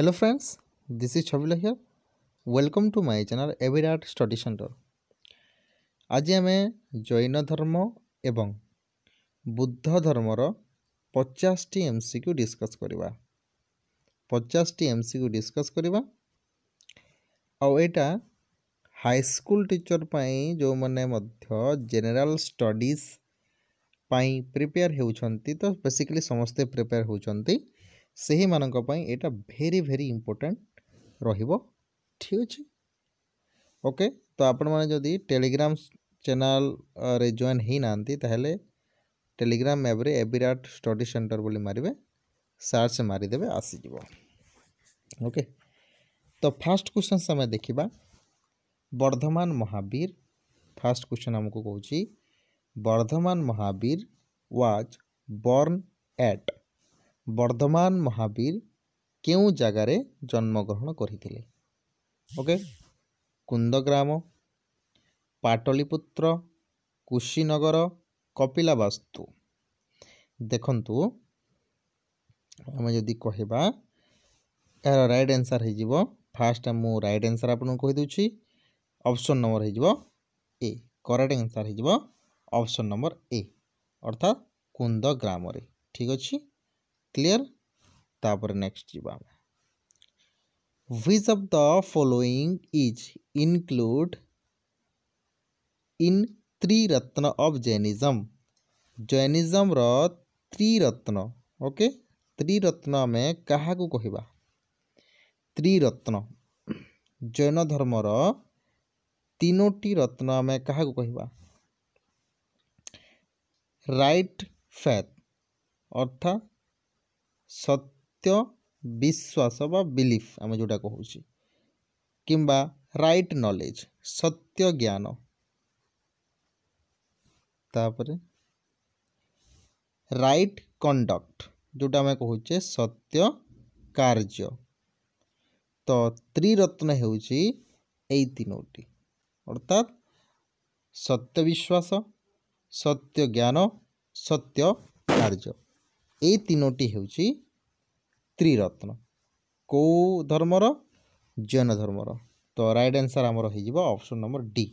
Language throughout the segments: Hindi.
hello friends this is Chavila here welcome to my channel every art study center আজি আমি জৈন ধর্ম এবং বুদ্ধ ধর্মর পচাশটি এমসিকিউ ডিসকস করিবা পচাশটি এমসিকিউ ডিসকস করিবা ଆଉ ଏଇଟା ହାଇସ୍କୁଲ ଟିଚର ପାଇଁ ଯେଉଁମାନେ ମଧ୍ୟ ଜେନେରାଲ ଷ୍ଟଡ଼ିଜ୍ ପାଇଁ ପ୍ରିପେୟାର ହେଉଛନ୍ତି ତ ବେସିକାଲି ସମସ୍ତେ ପ୍ରିପେୟାର ହେଉଛନ୍ତି ସେହିମାନଙ୍କ ପାଇଁ ଏଇଟା ଭେରି ଭେରି ଇମ୍ପୋର୍ଟାଣ୍ଟ ରହିବ ଠିକ୍ ଅଛି ଓକେ ତ ଆପଣମାନେ ଯଦି ଟେଲିଗ୍ରାମ ଚ୍ୟାନେଲରେ ଜଏନ୍ ହେଇନାହାନ୍ତି ତାହେଲେ ଟେଲିଗ୍ରାମ ଆପ୍ରେ ଏବିରାଟ ଷ୍ଟଡ଼ି ସେଣ୍ଟର ବୋଲି ମାରିବେ ସର୍ଚ୍ଚ ମାରିଦେବେ ଆସିଯିବ ଓକେ ତ ଫାର୍ଷ୍ଟ କ୍ୱେଶ୍ଚନ୍ସ ଆମେ ଦେଖିବା ବର୍ଦ୍ଧମାନ ମହାବୀର ଫାର୍ଷ୍ଟ କ୍ୱେଶ୍ଚନ୍ ଆମକୁ କହୁଛି Vardhaman Mahavir was born at Vardhaman Mahavir କେଉଁ ଜାଗାରେ ଜନ୍ମଗ୍ରହଣ କରିଥିଲେ ଓକେ କୁନ୍ଦଗ୍ରାମ ପାଟଳିପୁତ୍ର କୁଶୀନଗର କପିଲାବାସ୍ତୁ ଦେଖନ୍ତୁ ଆମେ ଯଦି କହିବା ଏହାର ରାଇଟ୍ ଆନ୍ସର୍ ହେଇଯିବ ଫାର୍ଷ୍ଟ ମୁଁ ରାଇଟ୍ ଆନ୍ସର୍ ଆପଣଙ୍କୁ କହିଦେଉଛି ଅପସନ୍ ନମ୍ବର ହେଇଯିବ ଏ କରେକ୍ଟ ଆନ୍ସର୍ ହେଇଯିବ ଅପସନ୍ ନମ୍ବର ଏ ଅର୍ଥାତ୍ କୁନ୍ଦ ଗ୍ରାମରେ ଠିକ୍ ଅଛି क्लियर तापर नेक्स्ट जीवा which of the following is include in Triratna of Jainism Jainism Triratna okay Triratna आम क्या कह त्रिरत्न जैन धर्मर तीनोटी रत्न आम क्या कह राइट फैथ अर्थात ସତ୍ୟ ବିଶ୍ୱାସ ବା ବିଲିଫ୍ ଆମେ ଯେଉଁଟା କହୁଛି କିମ୍ବା ରାଇଟ୍ ନଲେଜ୍ ସତ୍ୟ ଜ୍ଞାନ ତାପରେ ରାଇଟ୍ କଣ୍ଡକ୍ଟ ଯେଉଁଟା ଆମେ କହୁଛେ ସତ୍ୟ କାର୍ଯ୍ୟ ତ ତ୍ରିରତ୍ନ ହେଉଛି ଏଇ ତିନୋଟି ଅର୍ଥାତ୍ ସତ୍ୟ ବିଶ୍ୱାସ ସତ୍ୟ ଜ୍ଞାନ ସତ୍ୟ କାର୍ଯ୍ୟ ଏଇ ତିନୋଟି ହେଉଛି ତ୍ରିରତ୍ନ କେଉଁ ଧର୍ମର ଜୈନ ଧର୍ମର ତ ରାଇଟ୍ ଆନ୍ସର୍ ଆମର ହେଇଯିବ ଅପସନ୍ ନମ୍ବର ଡି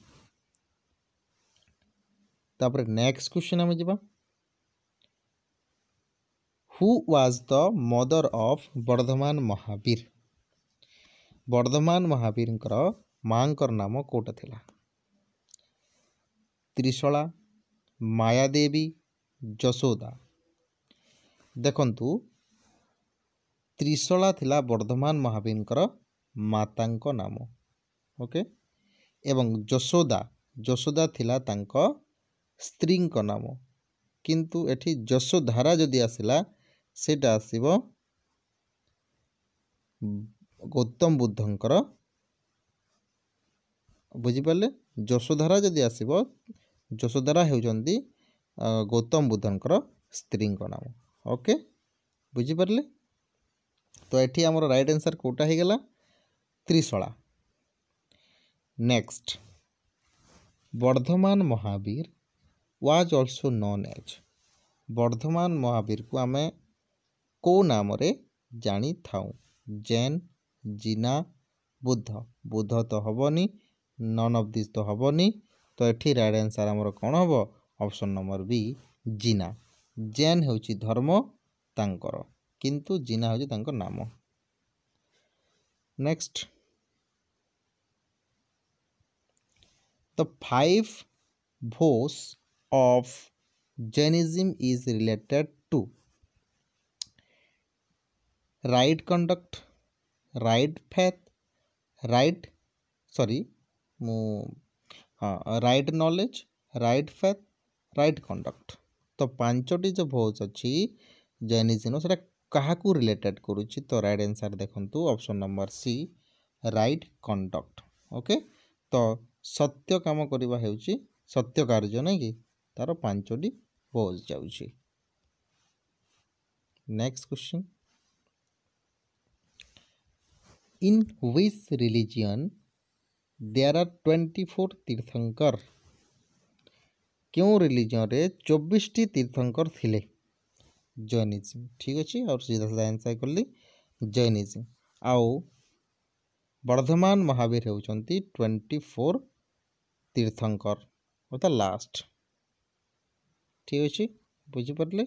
ତାପରେ ନେକ୍ସଟ କ୍ୱେଶ୍ଚନ୍ ଆମେ ଯିବା who was the mother of Vardhaman Mahavir Vardhaman ମହାବୀରଙ୍କର ମାଆଙ୍କର ନାମ କେଉଁଟା ଥିଲା ତ୍ରିଶଳା ମାୟାଦେବୀ ଯଶୋଦା ଦେଖନ୍ତୁ ত্রিশলা লা বর্ধমান মহাবীরঙ্কর মাতাঙ্ক নাম ওকে এবং যশোদা যশোদা লা তাঙ্ক স্ত্রীঙ্ক নাম কিন্তু এটি যশোধারা যদি আসিলা সেটা আসিব গৌতম বুদ্ধঙ্কর বুঝিপারে যশোধারা যদি আসিব যশোধারা হচ্ছেন গৌতম বুদ্ধঙ্কর স্ত্রীঙ্ক নাম ওকে বুঝিপারে তো এটি আমার রাইট আনসার কোটা হয়ে গেল Trishala next Vardhaman Mahavir was also known as Vardhaman মহাবীরকু আমি কেউ নামে জানি থাও জেন জিনা বুদ্ধ বুদ্ধ তো হবনি নন অফ দিস তো হবনি তো এটি রাইট আনসার আমার কোণ হব option number B Jina Jain ହେଉଛି ଧର୍ମ ତାଙ୍କର किंतु जीना हूँ नाम next the five vows of Jainism is related to right conduct right faith right sorry मु right knowledge right faith right conduct तो पांचटी जो भोज अच्छी जेनिज्म से କାହାକୁ ରିଲେଟେଡ୍ କରୁଛି ତ ରାଇଟ୍ ଆନ୍ସର୍ ଦେଖନ୍ତୁ option number C right conduct okay ତ ସତ୍ୟ କାମ କରିବା ହେଉଛି ସତ୍ୟ କାର୍ଯ୍ୟ ନାହିଁ କି ତା'ର ପାଞ୍ଚଟି ପୋଜ୍ ଯାଉଛି next question in which religion there are twenty four tirthankar କେଉଁ ରିଲିଜିଅନ୍ରେ ଚବିଶଟି ତୀର୍ଥଙ୍କର ଥିଲେ ଜୈନିଜମ୍ ଠିକ୍ ଅଛି ଆଉ ସିଧା ସିଧା ଆନ୍ସର୍ କଲି ଜୈନିଜମ୍ ଆଉ ବର୍ଦ୍ଧମାନ ମହାବୀର ହେଉଛନ୍ତି ଟ୍ୱେଣ୍ଟି ଫୋର୍ ତୀର୍ଥଙ୍କର ଅର୍ଥାତ୍ ଲାଷ୍ଟ ଠିକ୍ ଅଛି ବୁଝିପାରିଲେ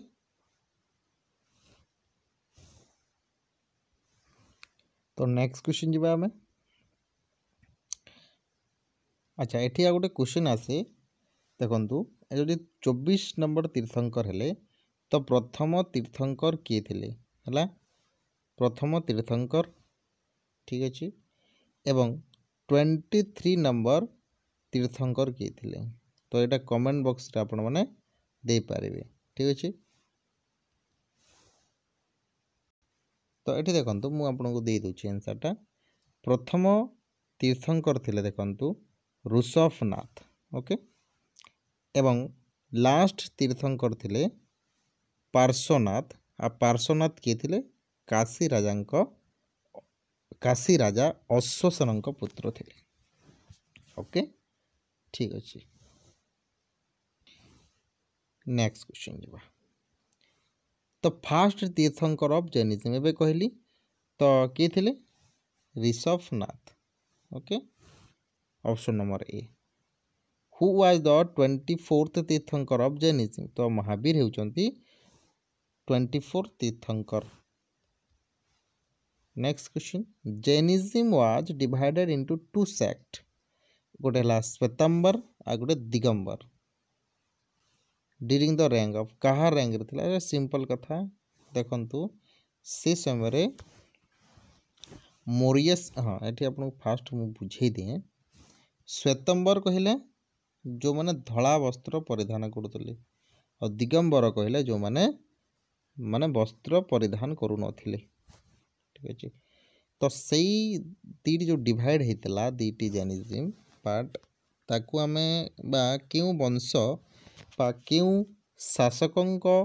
ତ ନେକ୍ସଟ କ୍ୱେଶ୍ଚିନ୍ ଯିବା ଆମେ ଆଚ୍ଛା ଏଠି ଆଉ ଗୋଟେ କ୍ୱେଶ୍ଚିନ୍ ଆସେ ଦେଖନ୍ତୁ ଯଦି ଚବିଶ ନମ୍ବର ତୀର୍ଥଙ୍କର ହେଲେ ତ ପ୍ରଥମ ତୀର୍ଥଙ୍କର କିଏ ଥିଲେ ହେଲା ପ୍ରଥମ ତୀର୍ଥଙ୍କର ଠିକ୍ ଅଛି ଏବଂ ଟ୍ୱେଣ୍ଟି ଥ୍ରୀ ନମ୍ବର ତୀର୍ଥଙ୍କର କିଏ ଥିଲେ ତ ଏଇଟା କମେଣ୍ଟ ବକ୍ସରେ ଆପଣମାନେ ଦେଇପାରିବେ ଠିକ୍ ଅଛି ତ ଏଠି ଦେଖନ୍ତୁ ମୁଁ ଆପଣଙ୍କୁ ଦେଇଦେଉଛି ଆନ୍ସର୍ଟା ପ୍ରଥମ ତୀର୍ଥଙ୍କର ଥିଲେ ଦେଖନ୍ତୁ ଋଷଭନାଥ ଓକେ ଏବଂ ଲାଷ୍ଟ ତୀର୍ଥଙ୍କର ଥିଲେ ପାର୍ଶ୍ୱନାଥ ଆଉ ପାର୍ଶ୍ୱନାଥ କିଏ ଥିଲେ କାଶୀ ରାଜାଙ୍କ କାଶୀ ରାଜା ଅଶ୍ୱସେନଙ୍କ ପୁତ୍ର ଥିଲେ ଓକେ ଠିକ୍ ଅଛି ନେକ୍ସଟ କ୍ୱେଶ୍ଚନ୍ ଯିବା ତ ଫାଷ୍ଟ ତୀର୍ଥଙ୍କର ଅଫ୍ ଜୈନିଜମ୍ ଏବେ କହିଲି ତ କିଏ ଥିଲେ Rishabhnath okay option number A who was the twenty fourth tirthankar of Jainism ତ ମହାବୀର ହେଉଛନ୍ତି twenty four tirthankar next question Jainism was divided into two sect गोटे श्वेतांबर आ गोटे दिगंबर ड्यूरिंग द रैंक अफ क्या रैंक रे सिंपल कथा देखु से समय मोरियस हाँ ये आप फास्ट मुझे बुझे दिए श्वेतंबर कहले जो मैंने धला वस्त्र परिधान करुले और दिगंबर कहले जो मैंने मान वस्त्र परिधान करून ठीक अच्छे तो से दीट जो डिवाइड होता दीटी जेनिजिम पार्ट ताकू आम के वंश के शासकों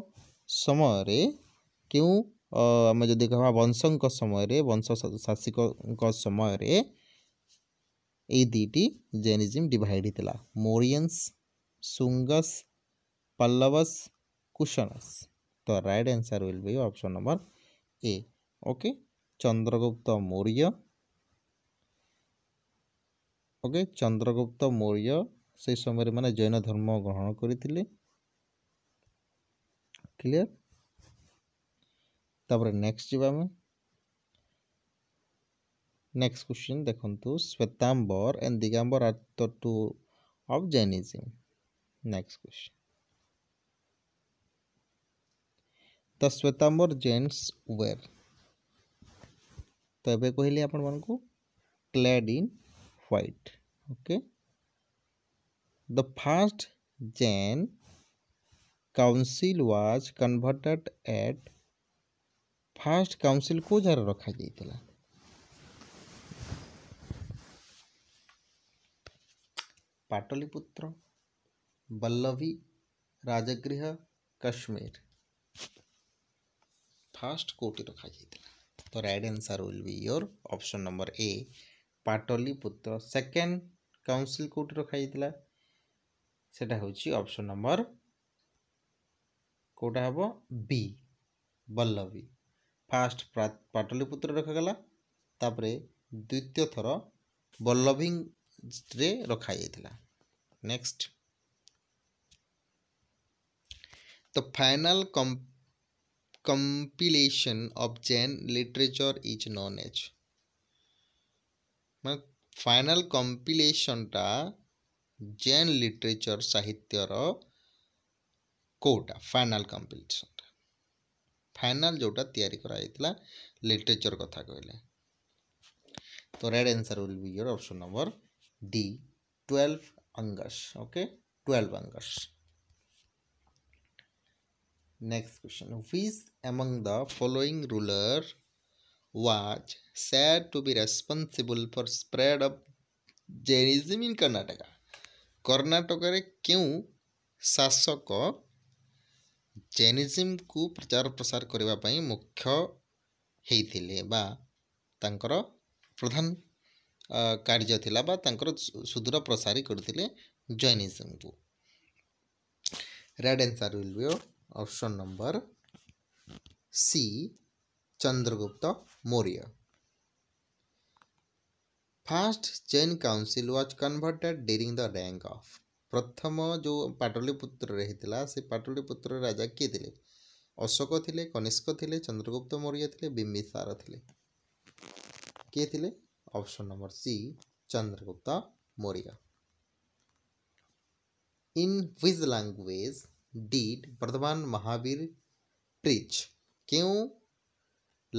समय के आम जदि कह वंशों समय वंश शासकों समय दीटी जेनिजिम डिवाइड होता Mauryans Sungas Pallavas Kushans The right answer will be option number A. Okay. Chandragupta Maurya. Okay. Chandragupta Maurya সেই সময়ের মানে জৈন ধর্ম গ্রহণ করেছিলে ক্লিয়ার তারপরে নেক্সট যা আমি নেক্সট কোশ্চিন দেখন্তু শ্বেতাম্বর এন্ড দিগাম্বর আর the two of Jainism next question तो श्वेतांबर जेन्स वेर तो ये कहली आपण मान in what okay the first Jain council was converted at first council को जार रखा जा पाटलिपुत्र बल्लभी राजगृह कश्मीर ଫାଷ୍ଟ କେଉଁଠି ରଖାଯାଇଥିଲା ତ right answer will be your option number A Pataliputra second council କେଉଁଠି ରଖାଯାଇଥିଲା ସେଇଟା ହେଉଛି ଅପସନ୍ ନମ୍ବର କେଉଁଟା ହେବ ବି ବଲ୍ଲଭୀ ଫାଷ୍ଟ ପାଟଲିପୁତ୍ର ରଖାଗଲା ତାପରେ ଦ୍ୱିତୀୟ ଥର ବଲ୍ଲଭୀରେ ରଖାଯାଇଥିଲା ନେକ୍ସଟ ତ ଫାଇନାଲ କମ୍ପ compilation of Jain literature is known as मैं फाइनल कंपिलेशन टा जैन लिटरेचर साहित्यर कौटा फाइनाल कंपिलेसन फाइनल जोटा तैयारी कराइला लिटरेचर कथा कहले तो right answer will be your option number D twelve Angas okay twelve Angas next question which among the following ruler was said to be responsible for spread of Jainism in Karnataka କର୍ଣ୍ଣାଟକରେ କେଉଁ ଶାସକ ଜେନିଜିମ୍କୁ ପ୍ରଚାର ପ୍ରସାର କରିବା ପାଇଁ ମୁଖ୍ୟ ହେଇଥିଲେ ବା ତାଙ୍କର ପ୍ରଧାନ କାର୍ଯ୍ୟ ଥିଲା ବା ତାଙ୍କର ସୁଦୂର ପ୍ରସାରୀ କରିଥିଲେ ଜୈନିଜିମ୍କୁ right answer will be option number C Chandragupta Maurya first Jain council was converted during the रैंक ऑफ प्रथम जो पाटलिपुत्र रही से पाटलिपुत्र राजा किए थे अशोक थे कनिष्क थे चंद्रगुप्त मौर्य थे बिम्बिसार थे किए थे option number C Chandragupta Maurya in which language did Vardhaman Mahavir ପ୍ରିଚ୍ କେଉଁ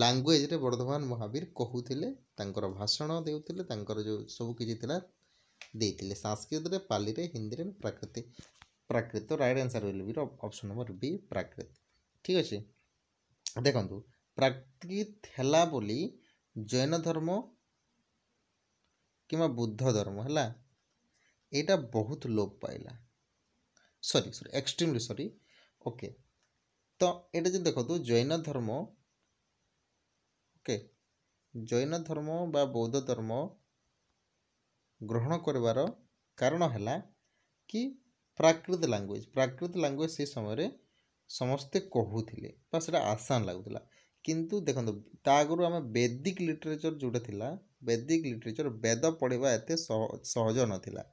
ଲାଙ୍ଗୁଏଜ୍ରେ ବର୍ତ୍ତମାନ ମହାବୀର କହୁଥିଲେ ତାଙ୍କର ଭାଷଣ ଦେଉଥିଲେ ତାଙ୍କର ଯେଉଁ ସବୁ କିଛି ଥିଲା ଦେଇଥିଲେ ସାଂସ୍କୃତରେ ପାଲିରେ ହିନ୍ଦୀରେ ପ୍ରାକୃତି Prakrit right answer will be option number B Prakrit ଠିକ୍ ଅଛି ଦେଖନ୍ତୁ ପ୍ରାକୃତ ହେଲା ବୋଲି ଜୈନ ଧର୍ମ କିମ୍ବା ବୁଦ୍ଧ ଧର୍ମ ହେଲା ଏଇଟା ବହୁତ ଲୋପ ପାଇଲା ସରି ସରି ଏକ୍ସଟ୍ରିମ୍ଲି ସରି ଓକେ ତ ଏଇଟା ଯଦି ଦେଖନ୍ତୁ ଜୈନ ଧର୍ମ ଓକେ ଜୈନ ଧର୍ମ ବା ବୌଦ୍ଧ ଧର୍ମ ଗ୍ରହଣ କରିବାର କାରଣ ହେଲା କି ପ୍ରାକୃତ ଲାଙ୍ଗୁଏଜ୍ ପ୍ରାକୃତ ଲାଙ୍ଗୁଏଜ୍ ସେ ସମୟରେ ସମସ୍ତେ କହୁଥିଲେ ବା ସେଇଟା ଆସାନ ଲାଗୁଥିଲା କିନ୍ତୁ ଦେଖନ୍ତୁ ତା ଆଗରୁ ଆମେ ବେଦିକ ଲିଟରେଚର୍ ଯେଉଁଟା ଥିଲା ବେଦିକ ଲିଟରେଚର୍ ବେଦ ପଢ଼ିବା ଏତେ ସହଜ ନଥିଲା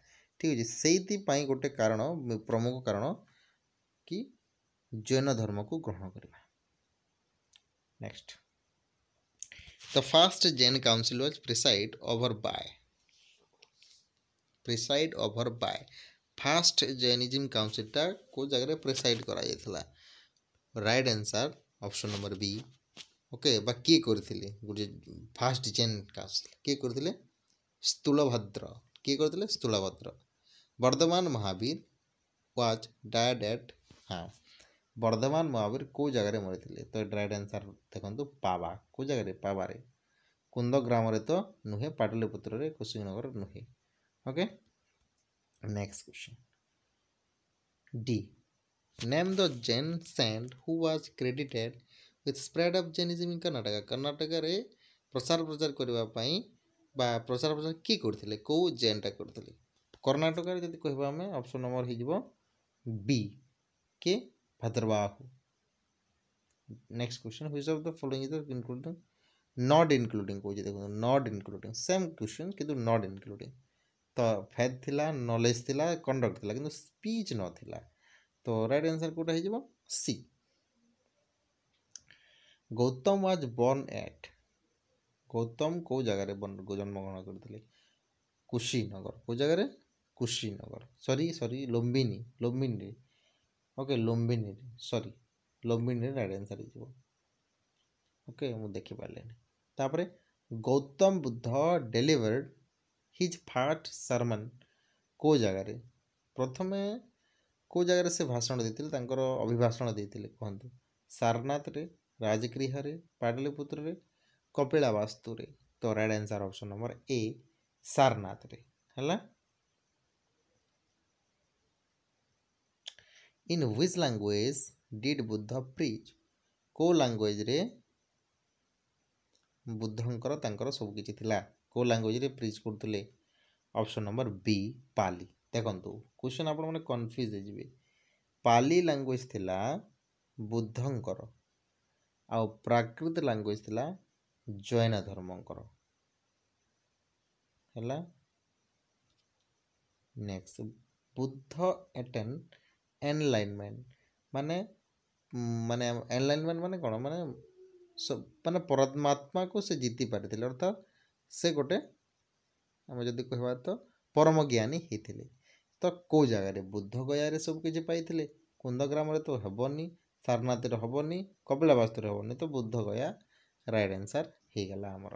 ठीक अच्छे से गोटे कारण प्रमुख कारण कि जैन धर्म को ग्रहण करवा next the first Jain council was preside over by preside over by first Jainism काउंसिलटा को जगह प्रिसाइड कर right answer option number B okay बा किए कर फास्ट जैन काउनसिल किए कर स्थूलभद्र किए कर Sthulabhadra Vardhaman Mahavir was died at हाँ ବର୍ଦ୍ଧମାନ ମହାବୀର କେଉଁ ଜାଗାରେ ମରିଥିଲେ ତ ଏଇଟା ରାଇଟ୍ ଆନ୍ସର୍ ଦେଖନ୍ତୁ ପାବା କେଉଁ ଜାଗାରେ ପାବାରେ କୁନ୍ଦ ଗ୍ରାମରେ ତ ନୁହେଁ ପାଟଲିପୁତ୍ରରେ କୁଶିନଗର ନୁହେଁ okay next question the name the Jain saint who was credited with spread of Jainism in Karnataka କର୍ଣ୍ଣାଟକାରେ ପ୍ରସାର ପ୍ରଚାର କରିବା ପାଇଁ ବା ପ୍ରଚାର ପ୍ରଚାର କିଏ କରୁଥିଲେ କେଉଁ ଜେନ୍ଟା କରୁଥିଲେ କର୍ଣ୍ଣାଟକରେ ଯଦି କହିବା ଆମେ ଅପସନ୍ ନମ୍ବର ହେଇଯିବ ବି କେ Bhadrabahu next question which of the following is including not including କହୁଛି ଦେଖନ୍ତୁ ନଟ୍ ଇନକ୍ଲୁଡିଂ ସେମ୍ କ୍ୱେଶ୍ଚନ୍ କିନ୍ତୁ ନଟ୍ ଇନକ୍ଲୁଡିଂ ତ ଫେଥ୍ ଥିଲା ନଲେଜ୍ ଥିଲା କଣ୍ଡକ୍ଟ ଥିଲା କିନ୍ତୁ ସ୍ପିଚ୍ ନଥିଲା ତ ରାଇଟ୍ ଆନ୍ସର୍ କେଉଁଟା ହେଇଯିବ C Gautam was born at Gautam କେଉଁ ଜାଗାରେ ଜନ୍ମଗ୍ରହଣ କରିଥିଲେ କୁଶୀନଗର କେଉଁ ଜାଗାରେ Kushinagar sorry sorry Lumbini Lumbini okay Lumbini sorry Lumbini right answer होके देखिपारेपर Gautam Buddha delivered his first sermon को जगार प्रथम को जगार से भाषण देते अभिभाषण दे कहत सारनाथ राजगृह पाटलिपुत्र कपिला वास्तु तो right answer option number A Sarnath है in which language did Buddha preach କେଉଁ ଲାଙ୍ଗୁଏଜ୍ରେ ବୁଦ୍ଧଙ୍କର ତାଙ୍କର ସବୁ କିଛି ଥିଲା କେଉଁ ଲାଙ୍ଗୁଏଜ୍ରେ ପ୍ରିଚ୍ କରୁଥିଲେ ଅପସନ୍ ନମ୍ବର ବି ପାଲି ଦେଖନ୍ତୁ କ୍ୱେଶ୍ଚନ୍ ଆପଣମାନେ କନଫ୍ୟୁଜ୍ ହେଇଯିବେ ପାଲି ଲାଙ୍ଗୁଏଜ୍ ଥିଲା ବୁଦ୍ଧଙ୍କର ଆଉ ପ୍ରାକୃତ ଲାଙ୍ଗୁଏଜ୍ ଥିଲା ଜୈନ ଧର୍ମଙ୍କର ହେଲା ନେକ୍ସଟ ବୁଦ୍ଧ ଆଟେଣ୍ଡ ଏନ୍ଲାଇନ୍ମେଣ୍ଟ ମାନେ ମାନେ ଏନ୍ଲାଇନ୍ମେଣ୍ଟ ମାନେ କ'ଣ ମାନେ ମାନେ ପରମାତ୍ମାକୁ ସେ ଜିତି ପାରିଥିଲେ ଅର୍ଥାତ୍ ସେ ଗୋଟେ ଆମେ ଯଦି କହିବା ତ ପରମ ଜ୍ଞାନୀ ହେଇଥିଲେ ତ କେଉଁ ଜାଗାରେ ବୁଦ୍ଧ ଗୟାରେ ସବୁ କିଛି ପାଇଥିଲେ କୁନ୍ଦଗ୍ରାମରେ ତ ହେବନି ସାରନାଥରେ ହେବନି କପିଳାବାସ୍ତୁରେ ହେବନି ତ ବୁଦ୍ଧ ଗୟା ରାଇଟ୍ ଆନ୍ସର୍ ହେଇଗଲା ଆମର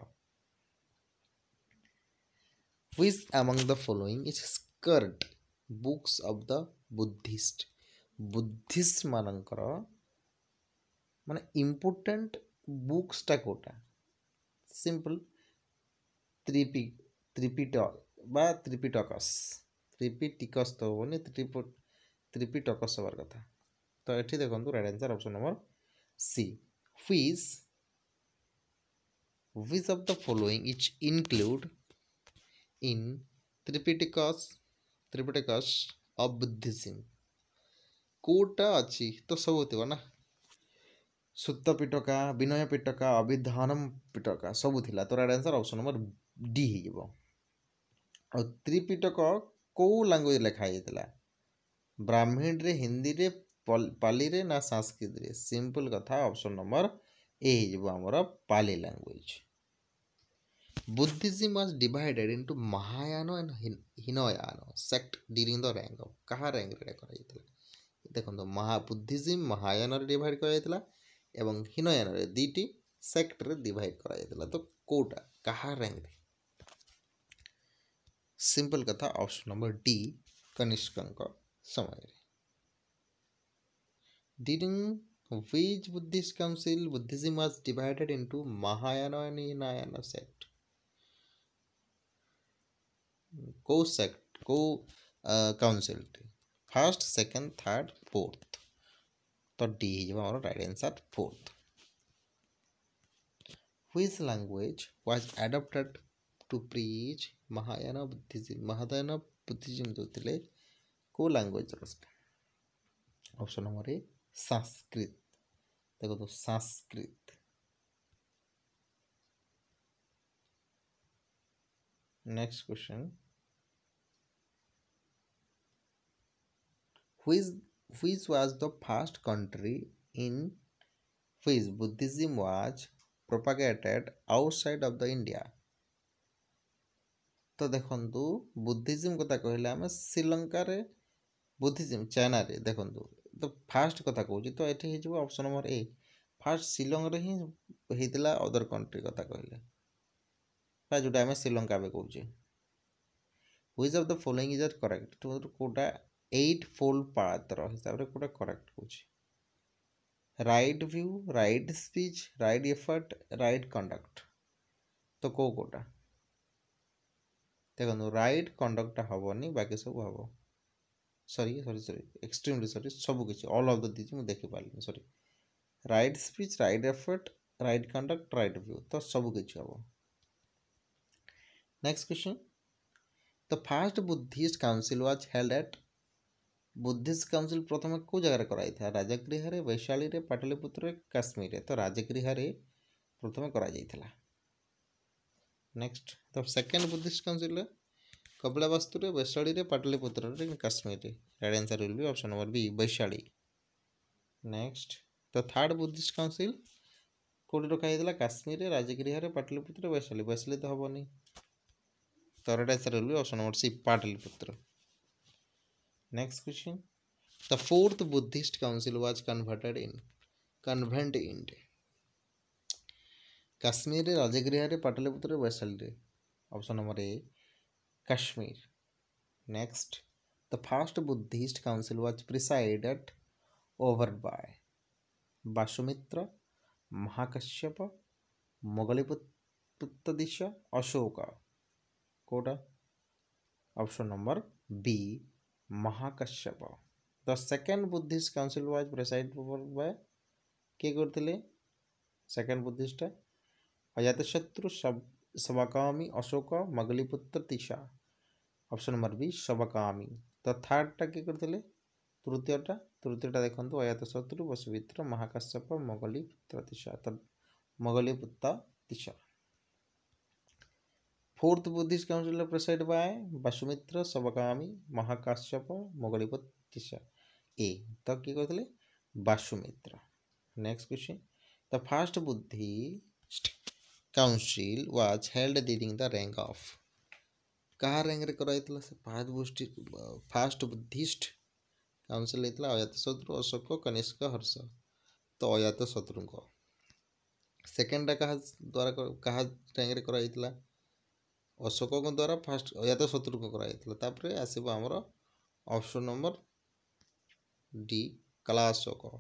which among the following is correct books of the buddhist Buddhist मान मान इम्पोर्टाट बुक्सटा कौटा सिंपल त्रिपिट बा त्रिपिटकस त्रिपिटिकस तो होनी त्रिपुट त्रिपिटकस हो कथा तो ये देखो right answer option number C which which of the following is include in Tripitakas Tripitakas of Buddhism କେଉଁଟା ଅଛି ତ ସବୁ ଥିବ ନା ସୁତ୍ତ ପିଟକା ବିନୟ ପିଟକା ଅଭିଧାନମ ପିଟକା ସବୁ ଥିଲା ତୋର ଏଇଟା ଆନ୍ସର୍ ଅପସନ୍ ନମ୍ବର ଡି ହେଇଯିବ ଆଉ ତ୍ରିପିଟକ କେଉଁ ଲାଙ୍ଗୁଏଜ୍ ଲେଖା ହେଇଯାଇଥିଲା ବ୍ରାହ୍ମୀଣରେ ହିନ୍ଦୀରେ ପାଲିରେ ନା ସାଂସ୍କ୍ରିତରେ ସିମ୍ପଲ୍ କଥା ଅପସନ୍ ନମ୍ବର ଏ ହେଇଯିବ ଆମର Pali language Buddhism was divided into Mahayana and Hinayana sect during the rank of କାହା ରାଙ୍କରେ ଏଇଟା କରାଯାଇଥିଲା देखो महा बुद्धिजिम महायान डिवाइड करनयन दुईटी सेक्टर डिवाइड कर तो कौटा क्या रैंक सिंपल कथा ऑप्शन नंबर डी कनिष्क समय during which Buddhist council Buddhism was divided into Mahayan and Hinayan sect कौ सेक्ट कौ काउनसिल्टी फर्स्ट सेकेंड थर्ड फोर्थ तो डी आम right answer fourth which language was adopted to preach Mahayan Buddhism महादायन बुद्धिजी जो थे कौ लांगुएज ऑप्शन नंबर ए संस्कृत देखो तो Sanskrit next question which which was the first country in which Buddhism was propagated outside of the India. ତ ଦେଖନ୍ତୁ ବୁଦ୍ଧିଜିମ୍ କଥା କହିଲେ ଆମେ ଶ୍ରୀଲଙ୍କାରେ ବୁଦ୍ଧିଜିମ୍ ଚାଇନାରେ ଦେଖନ୍ତୁ ତ ଫାର୍ଷ୍ଟ କଥା କହୁଛି ତ ଏଠି ହେଇଯିବ ଅପସନ୍ ନମ୍ବର ଏ ଫାର୍ଷ୍ଟ ଶିଲଂରେ ହିଁ ହେଇଥିଲା ଅଦର କଣ୍ଟ୍ରି କଥା କହିଲେ ବା ଯେଉଁଟା ଆମେ ଶ୍ରୀଲଙ୍କା ଏବେ କହୁଛେ which of the following is are correct କୋଉଟା ଏଇଟ୍ ଫୋଲ୍ଡ ପାତ୍ର ହିସାବରେ କେଉଁଟା କରେକ୍ଟ ହେଉଛି right view right speech right effort right conduct ତ କେଉଁ କେଉଁଟା দেখুন রাইট কন্ডাক্টটা হবনি বাকি সব হব sorry sorry sorry extremely sorry সব কিছু অল অফ দ্য দিয়েছি মু দেখিপারি sorry right speech right effort right conduct right view তো সব কিছু হব next question the first Buddhist council was held at Buddhist council ପ୍ରଥମେ କେଉଁ ଜାଗାରେ କରାଯାଇଥିଲା ରାଜଗୃହରେ ବୈଶାଳୀରେ ପାଟଲିପୁତ୍ରରେ କାଶ୍ମୀରରେ ତ ରାଜଗୃହରେ ପ୍ରଥମେ କରାଯାଇଥିଲା ନେକ୍ସଟ ତ ସେକେଣ୍ଡ ବୁଦ୍ଧିଷ୍ଟ କାଉନସିଲ୍ରେ କପିଳାବାସ୍ତୁରେ ବୈଶାଳୀରେ ପାଟଲିପୁତ୍ରରେ କାଶ୍ମୀରରେ right answer will be option number B Vaishali next ତ ଥାର୍ଡ଼ ବୁଦ୍ଧିଷ୍ଟ କାଉନସିଲ୍ କେଉଁଠି ରଖାଯାଇଥିଲା କାଶ୍ମୀରରେ ରାଜଗୃହରେ ପାଟଲିପୁତ୍ର ବୈଶାଳୀ ବୈଶାଳୀ ତ ହେବନି ତ right answer will be option number C Pataliputra next question the fourth Buddhist council was converted in convent in Kashmir Rajgriha Pataliputra Vaishali option number A Kashmir next the first Buddhist council was preside over by Vasumitra Mahakashyap मोगलिपुत्रदिश अशोक कौटा option number B Mahakashyap the second Buddhist council was preside by किए करते second Buddhist Ajatashatru Sabakami Ashok Moggaliputta Tissa option number B Sabakami the टा किए करते तृतीयटा तृतीयटा देखते अजातशत्रु वसुमित्र महाकश्यप मगलीपुत्र तीसा तो Moggaliputta Tissa fourth Buddhist council preside by Vasumitra Sabakami Mahakashyap मगणिपतिशा ए तो किए कहते Vasumitra next question the first Buddhist council was held during the रैंक ऑफ कहाँ रैंक कराई से फास्ट बुद्धि फास्ट बुद्धिस्ट काउनसिल अजात शत्रु अशोक कनिष्क हर्ष तो अजात शत्रु सेकेंडा क्या द्वारा क्या रैंक कराई ଅଶୋକଙ୍କ ଦ୍ୱାରା ଫାଷ୍ଟ ଅଜାତଶତ୍ରୁଙ୍କୁ କରାଯାଇଥିଲା ତାପରେ ଆସିବ ଆମର option number D Kalashok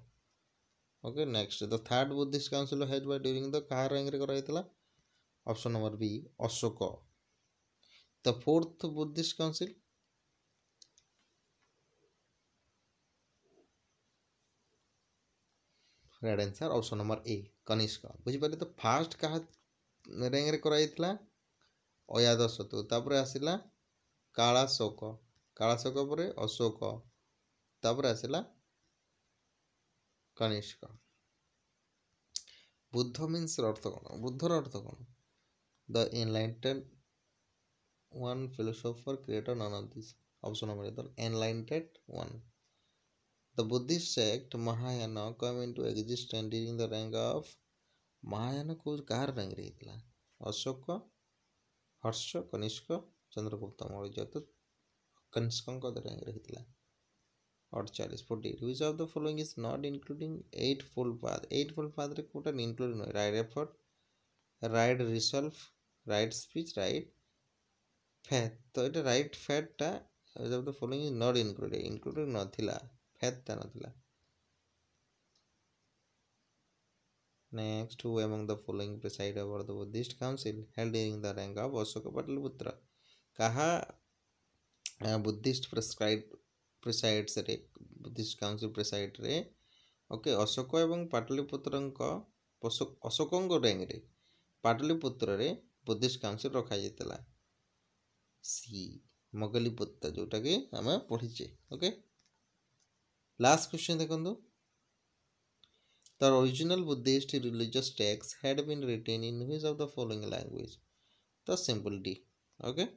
okay next the third Buddhist council held by during the କାହା ରାଙ୍କରେ କରାଯାଇଥିଲା option number B Ashok the fourth Buddhist council right answer option number A Kanishka ବୁଝିପାରିଲେ ତ ଫାଷ୍ଟ କାହା ରେଙ୍କରେ କରାଯାଇଥିଲା ଅୟାଦ ସତୁ ତାପରେ ଆସିଲା କାଳାଶୋକ କାଳାଶୋକ ପରେ ଅଶୋକ ତାପରେ ଆସିଲା କନିଷ୍କ ବୁଦ୍ଧ ମିନ୍ସର ଅର୍ଥ କ'ଣ ବୁଦ୍ଧର ଅର୍ଥ କ'ଣ the enlightened one philosopher creator none of this option number দল enlightened one The Buddhist sect Mahayana came into existence during the reign of Mahayana କୋଉ କାହାର ରେଙ୍ଗରେ ହେଇଥିଲା ଅଶୋକ हर्ष कनिष्क चंद्रगुप्त मौर्य जो कनिष्क रही अड़चाश forty eight of the following is not including eightfold path eightfold path कौटा इनक्लूड नुए right effort right resolve right speech right faith तो ये रईट फैटा which of the following is not include include ना फैथटा ना Next, who among the following presided over the Buddhist council held during the reign of Ashoka Pataliputra? कहा बुद्धिस्ट प्रेस्क्राइब प्रिसाइड्स रे बुद्धिस्ट काउनसिल प्रिसाइड रे ओके अशोक एवं पाटलिपुत्रଙ୍କ ଅଶୋକଙ୍କ ରେଙ୍କରେ ପାଟଲିପୁତ୍ରରେ ବୁଦ୍ଧିଷ୍ଟ କାଉନସିଲ୍ ରଖାଯାଇଥିଲା ସି ମଗଲିପୁତ୍ତା ଯେଉଁଟାକି ଆମେ ପଢ଼ିଛେ ଓକେ ଲାଷ୍ଟ କ୍ୱେଶ୍ଚିନ୍ ଦେଖନ୍ତୁ The original Buddhist religious texts had been written in which of the following language? The simple D. Okay.